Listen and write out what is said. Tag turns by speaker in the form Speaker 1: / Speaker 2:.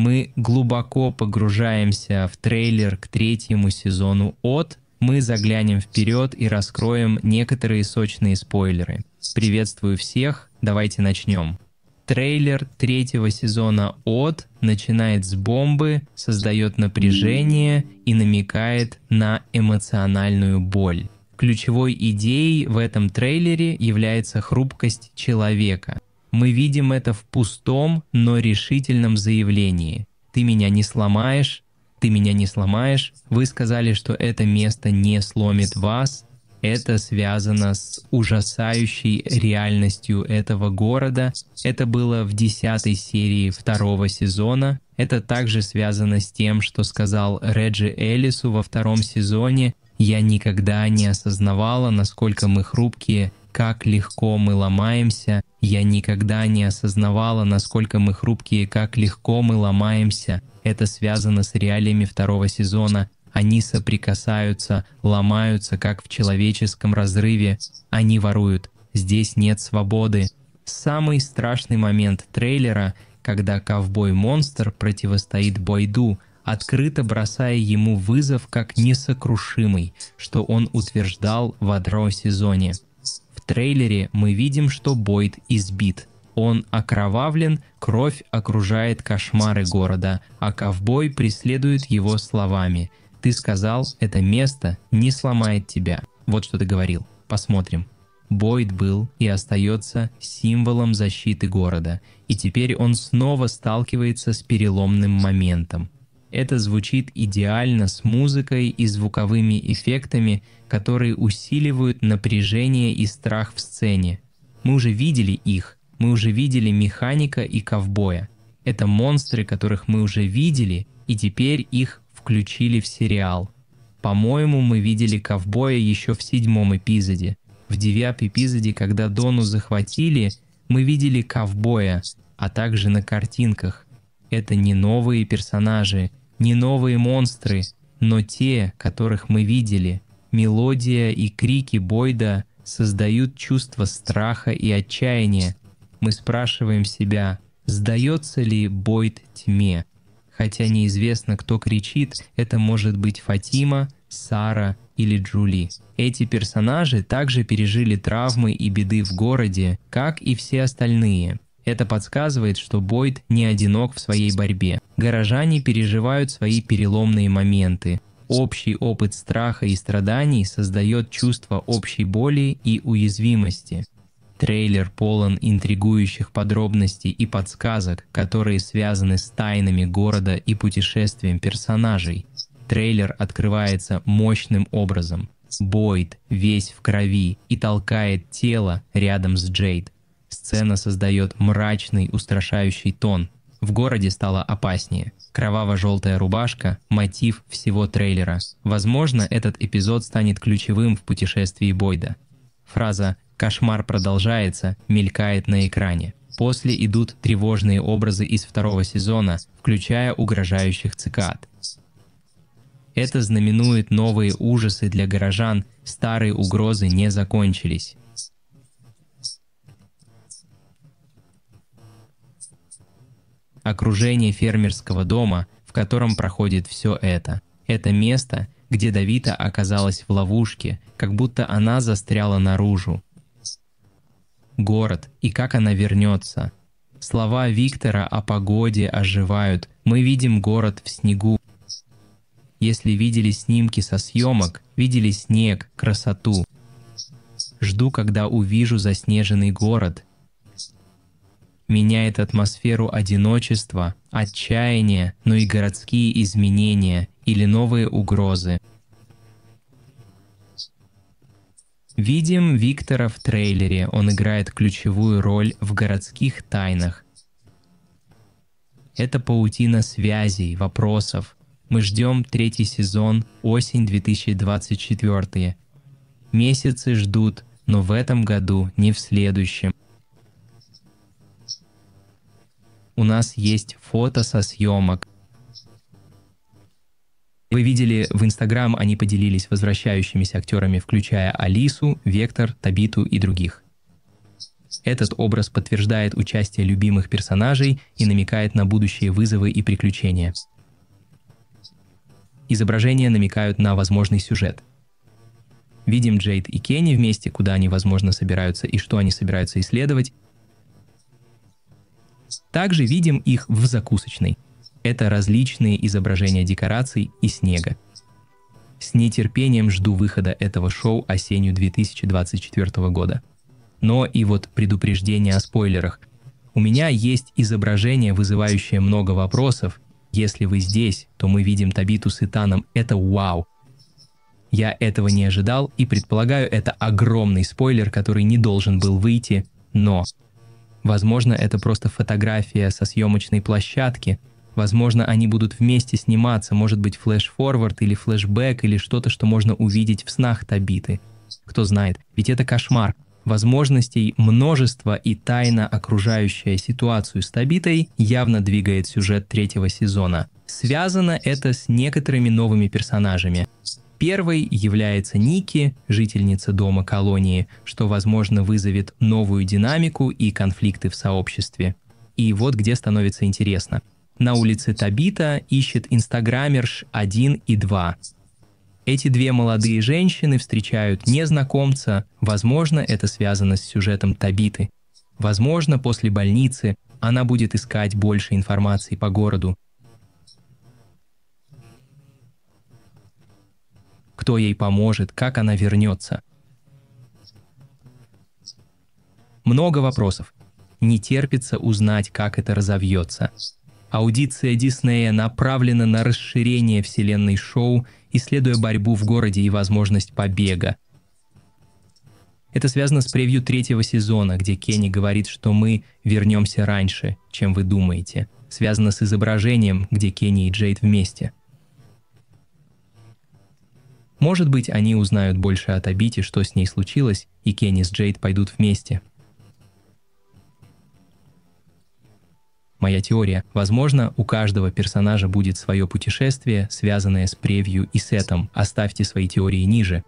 Speaker 1: мы глубоко погружаемся в трейлер к третьему сезону от, мы заглянем вперед и раскроем некоторые сочные спойлеры. Приветствую всех, давайте начнем. Трейлер третьего сезона от начинает с бомбы, создает напряжение и намекает на эмоциональную боль. Ключевой идеей в этом трейлере является хрупкость человека – мы видим это в пустом, но решительном заявлении. «Ты меня не сломаешь», «Ты меня не сломаешь», вы сказали, что это место не сломит вас, это связано с ужасающей реальностью этого города. Это было в десятой серии второго сезона. Это также связано с тем, что сказал Реджи Элису во втором сезоне. Я никогда не осознавала, насколько мы хрупкие, как легко мы ломаемся. Я никогда не осознавала, насколько мы хрупкие, как легко мы ломаемся. Это связано с реалиями второго сезона. Они соприкасаются, ломаются, как в человеческом разрыве. Они воруют. Здесь нет свободы. Самый страшный момент трейлера, когда ковбой-монстр противостоит Бойду – открыто бросая ему вызов как несокрушимый, что он утверждал в адро сезоне трейлере мы видим, что Бойд избит. Он окровавлен, кровь окружает кошмары города, а ковбой преследует его словами. Ты сказал, это место не сломает тебя. Вот что ты говорил. Посмотрим. Бойд был и остается символом защиты города, и теперь он снова сталкивается с переломным моментом. Это звучит идеально с музыкой и звуковыми эффектами, которые усиливают напряжение и страх в сцене. Мы уже видели их, мы уже видели механика и ковбоя. Это монстры, которых мы уже видели, и теперь их включили в сериал. По-моему, мы видели ковбоя еще в седьмом эпизоде. В девятом эпизоде, когда Дону захватили, мы видели ковбоя, а также на картинках. Это не новые персонажи, не новые монстры, но те, которых мы видели. Мелодия и крики Бойда создают чувство страха и отчаяния. Мы спрашиваем себя, сдается ли Бойд тьме? Хотя неизвестно, кто кричит, это может быть Фатима, Сара или Джули. Эти персонажи также пережили травмы и беды в городе, как и все остальные. Это подсказывает, что Бойд не одинок в своей борьбе горожане переживают свои переломные моменты. Общий опыт страха и страданий создает чувство общей боли и уязвимости. Трейлер полон интригующих подробностей и подсказок, которые связаны с тайнами города и путешествием персонажей. Трейлер открывается мощным образом. Бойд весь в крови и толкает тело рядом с Джейд. Сцена создает мрачный, устрашающий тон, в городе стало опаснее. Кроваво-желтая рубашка – мотив всего трейлера. Возможно, этот эпизод станет ключевым в путешествии Бойда. Фраза «Кошмар продолжается» мелькает на экране. После идут тревожные образы из второго сезона, включая угрожающих цикад. Это знаменует новые ужасы для горожан, старые угрозы не закончились. окружение фермерского дома, в котором проходит все это. Это место, где Давида оказалась в ловушке, как будто она застряла наружу. Город и как она вернется. Слова Виктора о погоде оживают. Мы видим город в снегу. Если видели снимки со съемок, видели снег, красоту. Жду, когда увижу заснеженный город, меняет атмосферу одиночества, отчаяния, но и городские изменения или новые угрозы. Видим Виктора в трейлере, он играет ключевую роль в городских тайнах. Это паутина связей, вопросов. Мы ждем третий сезон, осень 2024. Месяцы ждут, но в этом году, не в следующем. у нас есть фото со съемок. Вы видели, в Инстаграм они поделились возвращающимися актерами, включая Алису, Вектор, Табиту и других. Этот образ подтверждает участие любимых персонажей и намекает на будущие вызовы и приключения. Изображения намекают на возможный сюжет. Видим Джейд и Кенни вместе, куда они, возможно, собираются и что они собираются исследовать, также видим их в закусочной. Это различные изображения декораций и снега. С нетерпением жду выхода этого шоу осенью 2024 года. Но и вот предупреждение о спойлерах. У меня есть изображение, вызывающее много вопросов. Если вы здесь, то мы видим Табиту с Итаном. Это вау! Я этого не ожидал и предполагаю, это огромный спойлер, который не должен был выйти, но Возможно, это просто фотография со съемочной площадки. Возможно, они будут вместе сниматься, может быть, флеш-форвард или флешбэк или что-то, что можно увидеть в снах Табиты. Кто знает, ведь это кошмар. Возможностей множество и тайна, окружающая ситуацию с Табитой, явно двигает сюжет третьего сезона. Связано это с некоторыми новыми персонажами. Первой является Ники, жительница дома колонии, что, возможно, вызовет новую динамику и конфликты в сообществе. И вот где становится интересно. На улице Табита ищет инстаграмерш 1 и 2. Эти две молодые женщины встречают незнакомца, возможно, это связано с сюжетом Табиты. Возможно, после больницы она будет искать больше информации по городу, кто ей поможет, как она вернется. Много вопросов. Не терпится узнать, как это разовьется. Аудиция Диснея направлена на расширение вселенной шоу, исследуя борьбу в городе и возможность побега. Это связано с превью третьего сезона, где Кенни говорит, что мы вернемся раньше, чем вы думаете. Связано с изображением, где Кенни и Джейд вместе – может быть, они узнают больше от Абити, что с ней случилось, и Кенни с Джейд пойдут вместе. Моя теория. Возможно, у каждого персонажа будет свое путешествие, связанное с превью и сетом. Оставьте свои теории ниже.